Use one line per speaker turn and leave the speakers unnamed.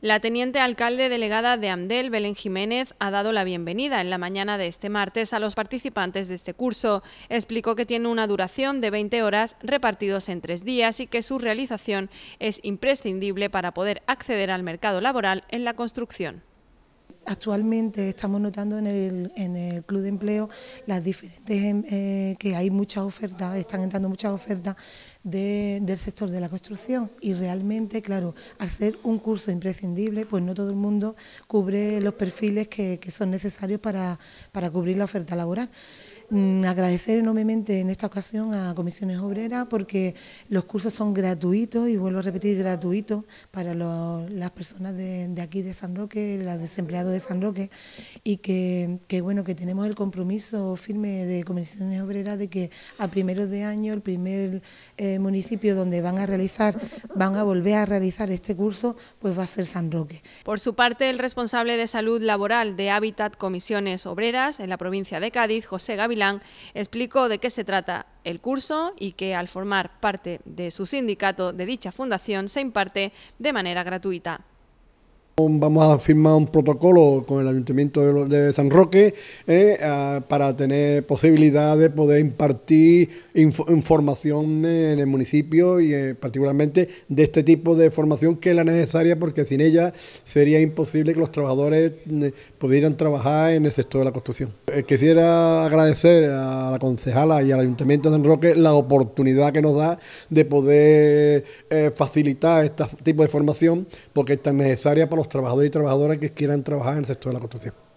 La teniente alcalde delegada de AMDEL, Belén Jiménez, ha dado la bienvenida en la mañana de este martes a los participantes de este curso. Explicó que tiene una duración de 20 horas repartidos en tres días y que su realización es imprescindible para poder acceder al mercado laboral en la construcción.
Actualmente estamos notando en el, Club de Empleo las diferentes, em, eh, que hay muchas ofertas, están entrando muchas ofertas del sector de la construcción y realmente, claro, al ser un curso imprescindible, pues no todo el mundo cubre los perfiles que, son necesarios para, para cubrir la oferta laboral. Mm, agradecer enormemente en esta ocasión a Comisiones Obreras porque los cursos son gratuitos y vuelvo a repetir gratuitos para las personas de, aquí de San Roque, los desempleados de San Roque y que, bueno que tenemos el compromiso firme de Comisiones Obreras de que a primeros de año el primer eh, municipio donde van a realizar van a volver a realizar este curso pues va a ser San Roque.
Por su parte el responsable de salud laboral de Hábitat Comisiones Obreras en la provincia de Cádiz, José Gavilán explicó de qué se trata el curso y que al formar parte de su sindicato de dicha fundación se imparte de manera gratuita.
Vamos a firmar un protocolo con el Ayuntamiento de San Roque eh, para tener posibilidad de poder impartir información en el municipio y eh, particularmente de este tipo de formación que es la necesaria porque sin ella sería imposible que los trabajadores mm, pudieran trabajar en el sector de la construcción. Eh, quisiera agradecer a la concejala y al Ayuntamiento de San Roque la oportunidad que nos da de poder facilitar este tipo de formación porque es tan necesaria para los trabajadores y trabajadoras que quieran trabajar en el sector de la construcción.